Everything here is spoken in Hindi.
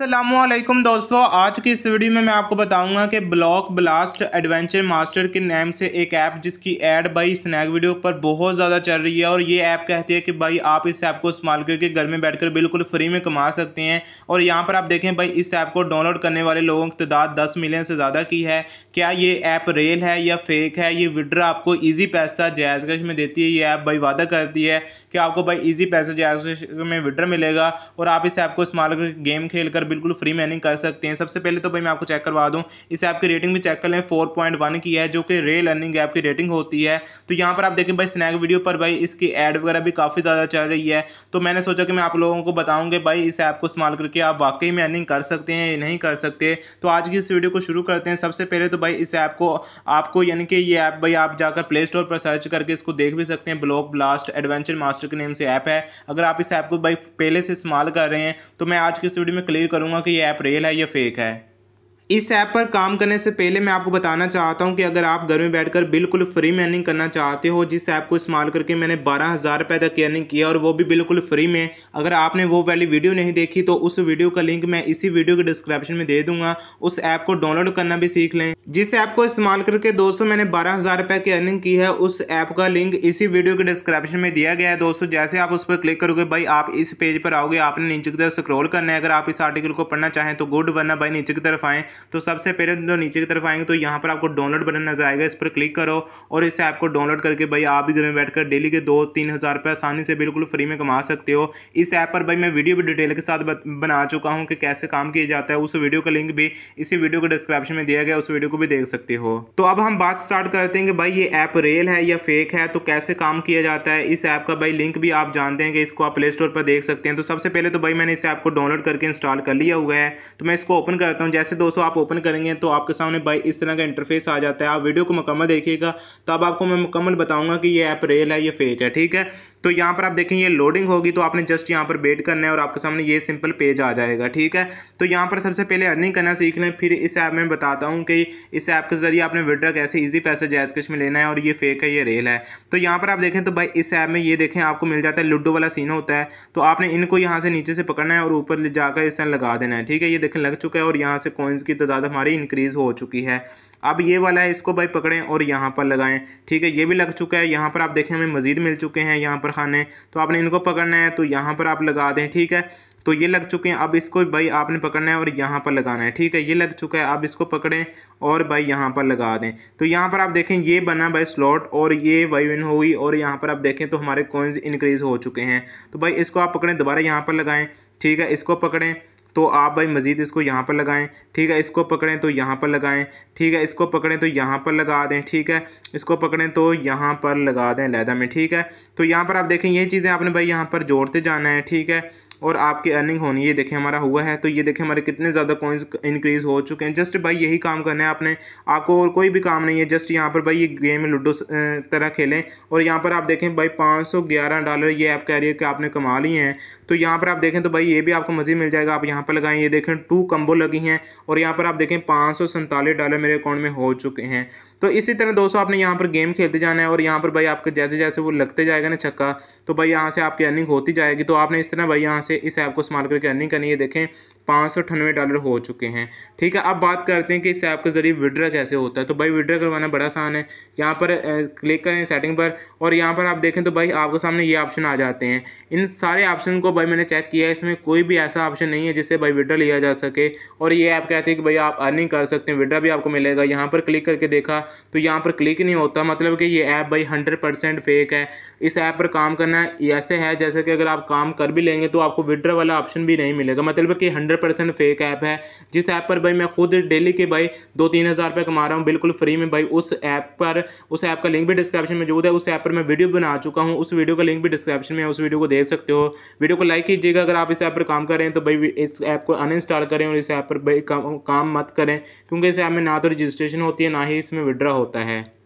असलम दोस्तों आज की इस वीडियो में मैं आपको बताऊंगा कि ब्लॉक ब्लास्ट एडवेंचर मास्टर के नाम से एक ऐप जिसकी एड भाई स्नैक वीडियो पर बहुत ज़्यादा चल रही है और ये ऐप कहती है कि भाई आप इस ऐप को इस्तेमाल करके घर में बैठकर बिल्कुल फ्री में कमा सकते हैं और यहाँ पर आप देखें भाई इस ऐप को डाउनलोड करने वाले लोगों की तादाद दस मिलियन से ज़्यादा की है क्या ये ऐप रियल है या फेक है ये विड्रा आपको ईजी पैसा जायज़ कश में देती है ये ऐप भाई वादा करती है कि आपको भाई ईजी पैसा जायज़ में विड्रा मिलेगा और आप इस ऐप को इस्तेमाल करके गेम खेल कर बिल्कुल फ्री में कर सकते हैं सबसे पहले तो भाई मैं आपको चेक करवा दूँ इस ऐप की रेटिंग भी चेक कर लें फोर पॉइंट वन की है जो कि रे लर्निंग ऐप की रेटिंग होती है तो यहाँ पर आप देखें भाई स्नैक वीडियो पर भाई इसकी एड वगैरह भी काफ़ी ज़्यादा चल रही है तो मैंने सोचा कि मैं आप लोगों को बताऊँगी भाई इस ऐप को इस्तेमाल करके आप वाकई में अर्निंग कर सकते हैं या नहीं कर सकते तो आज की इस वीडियो को शुरू करते हैं सबसे पहले तो भाई इस ऐप को आपको यानी कि ये ऐप भाई आप जाकर प्ले स्टोर पर सर्च करके इसको देख भी सकते हैं ब्लॉक ब्लास्ट एडवेंचर मास्टर के नेम से ऐप है अगर आप इस ऐप को भाई पहले से इस्तेमाल कर रहे हैं तो मैं आज की इस वीडियो में क्लियर करूँगा कि ये ऐप रियल है या फेक है इस ऐप पर काम करने से पहले मैं आपको बताना चाहता हूं कि अगर आप घर में बैठकर बिल्कुल फ्री में अर्निंग करना चाहते हो जिस ऐप को इस्तेमाल करके मैंने बारह हज़ार रुपये तक की अर्निंग किया और वो भी बिल्कुल फ्री में अगर आपने वो वाली वीडियो नहीं देखी तो उस वीडियो का लिंक मैं इसी वीडियो के डिस्क्रिप्शन में दे दूंगा उस ऐप को डाउनलोड करना भी सीख लें जिस ऐप को इस्तेमाल करके दोस्तों मैंने बारह हज़ार रुपये की अर्निंग की है उस ऐप का लिंक इसी वीडियो के डिस्क्रिप्शन में दिया गया है दोस्तों जैसे आप उस पर क्लिक करोगे भाई आप इस पेज पर आओगे आपने नीचे की तरफ स्क्रोल करना है अगर आप इस आर्टिकल को पढ़ना चाहें तो गुड वरना भाई नीचे की तरफ आएँ तो सबसे पहले जो नीचे की तरफ आएंगे तो यहाँ पर आपको डाउनलोड बटन नजर आएगा इस पर क्लिक करो और इससे आपको डाउनलोड करके भाई आप भी घर में बैठकर डेली के दो तीन हज़ार रुपये आसानी से बिल्कुल फ्री में कमा सकते हो इस ऐप पर भाई मैं वीडियो भी डिटेल के साथ बना चुका हूँ कि कैसे काम किया जाता है उस वीडियो का लिंक भी इसी वीडियो को डिस्क्रिप्शन में दिया गया उस वीडियो को भी देख सकते हो तो अब हम बात स्टार्ट करते हैं कि भाई ये ऐप रियल है या फेक है तो कैसे काम किया जाता है इस ऐप का भाई लिंक भी आप जानते हैं कि इसको आप प्ले स्टोर पर देख सकते हैं तो सबसे पहले तो भाई मैंने इस ऐप को डाउनलोड करके इंस्टॉल कर लिया हुआ है तो मैं इसको ओपन करता हूँ जैसे दोस्तों इसको आप ओपन करेंगे तो आपके सामने भाई इस तरह का इंटरफेस आ जाता है आप वीडियो को मुकम्मल देखिएगा तब आपको मैं मुकम्मल बताऊँगा कि ये ऐप रियल है ये फेक है ठीक है तो यहाँ पर आप देखें ये लोडिंग होगी तो आपने जस्ट यहाँ पर वेट करना है और आपके सामने ये सिंपल पेज आ जाएगा ठीक है तो यहाँ पर सबसे पहले अर्निंग करना सीख लें फिर इस ऐप में बताता हूँ कि इस ऐप के ज़रिए आपने विड्रा कैसे ईजी पैसे जैज कश में लेना है और ये फेक है ये रेल है तो यहाँ पर आप देखें तो भाई इस ऐप में ये देखें आपको मिल जाता है लूडो वाला सीन होता है तो आपने इनको यहाँ से नीचे से पकड़ना है और ऊपर जाकर इस लगा देना है ठीक है ये देखें लग चुका है और यहाँ से कॉइन्स की इसकी तादाद हमारी इंक्रीज़ हो चुकी है अब ये वाला है इसको भाई पकड़ें और यहाँ पर लगाएं ठीक है ये भी लग चुका है यहाँ पर आप देखें हमें मज़ीद मिल चुके हैं यहाँ पर खाने तो आपने इनको पकड़ना है तो यहाँ पर आप लगा दें ठीक है तो ये लग चुके हैं अब इसको भाई आपने पकड़ना है और यहाँ पर लगाना है ठीक है ये लग चुका है अब इसको पकड़ें और भाई यहाँ पर लगा दें तो यहाँ पर आप देखें ये बना भाई स्लॉट और ये भाई विन हुई और यहाँ पर आप देखें तो हमारे कोइंस इंक्रीज़ हो चुके हैं तो भाई इसको आप पकड़ें दोबारा यहाँ पर लगाएँ ठीक है इसको पकड़ें तो आप भाई मज़ीद इसको यहाँ पर लगाएं ठीक है इसको पकड़ें तो यहाँ पर लगाएं ठीक है इसको पकड़ें तो यहाँ पर लगा दें ठीक है इसको पकड़ें तो यहाँ पर लगा दें लहदा में ठीक है तो यहाँ पर आप देखें ये चीज़ें आपने भाई यहाँ पर जोड़ते जाना है ठीक है और आपकी अर्निंग होनी ये देखें हमारा हुआ है तो ये देखें हमारे कितने ज़्यादा कॉइन्स इंक्रीज़ हो चुके हैं जस्ट भाई यही काम करना है आपने आपको और कोई भी काम नहीं है जस्ट यहाँ पर भाई ये गेम लूडो तरह खेलें और यहाँ पर आप देखें भाई पाँच सौ ग्यारह डॉलर ये आप कह रही है कि आपने कमा लिए हैं तो यहाँ पर आप देखें तो भाई ये भी आपको मज़ी मिल जाएगा आप यहाँ यहाँ पर लगाएं ये देखें टू कम्बो लगी हैं और यहाँ पर आप देखें पाँच डॉलर मेरे अकाउंट में हो चुके हैं तो इसी तरह दोस्तों आपने यहाँ पर गेम खेलते जाना है और यहाँ पर भाई आपके जैसे जैसे वो लगते जाएगा ना छक्का तो भाई यहाँ से आपकी अर्निंग होती जाएगी तो आपने इस तरह भाई यहाँ से इस ऐप को इस्तेमाल करके अर्निंग करनी है देखें पाँच डॉलर हो चुके हैं ठीक है अब बात करते हैं कि इस ऐप के ज़रिए विड्रा कैसे होता है तो भाई विड्रा करवाना बड़ा आसान है यहाँ पर क्लिक करें सेटिंग पर और यहाँ पर आप देखें तो भाई आपके सामने ये ऑप्शन आ जाते हैं इन सारे ऑप्शन को भाई मैंने चेक किया है इसमें कोई भी ऐसा ऑप्शन नहीं है जिससे भाई विड्रा लिया जा सके और ये ऐप कहते हैं कि भाई आप अर्निंग कर सकते हैं विड्रा भी आपको मिलेगा यहाँ पर क्लिक करके देखा तो यहाँ पर क्लिक नहीं होता मतलब कि ये ऐप भाई हंड्रेड परसेंट फेक है इस ऐप पर काम करना ऐसे है जैसे कि अगर आप काम कर भी लेंगे तो आपको विड्रा वाला ऑप्शन भी नहीं मिलेगा मतलब कि hundred hundred percent fake app है जिस ऐप पर भाई मैं खुद डेली के भाई दो तीन हज़ार रुपये कमा रहा हूँ बिल्कुल फ्री में भाई उस ऐप पर उस ऐप का लिंक भी डिस्क्रिप्शन में मौजूद है उस ऐप पर मैं वीडियो बना चुका हूँ उस वीडियो का लिंक भी डिस्क्रिप्शन में उस वीडियो को देख सकते हो वीडियो को लाइक कीजिएगा अगर आप इस ऐप पर काम कर रहे हैं तो भाई इस ऐप को अनइंस्टॉल करें और इस ऐप पर भाई काम मत करें क्योंकि इस ऐप में ना तो रजिस्ट्रेशन होती है ना ही इसमें विड्रा होता है